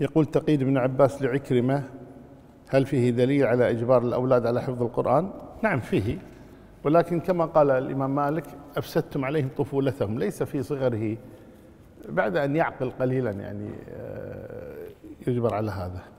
يقول تقييد بن عباس لعكرمة هل فيه دليل على إجبار الأولاد على حفظ القرآن؟ نعم فيه ولكن كما قال الإمام مالك أفسدتم عليهم طفولتهم ليس في صغره بعد أن يعقل قليلا يعني آه، يجبر على هذا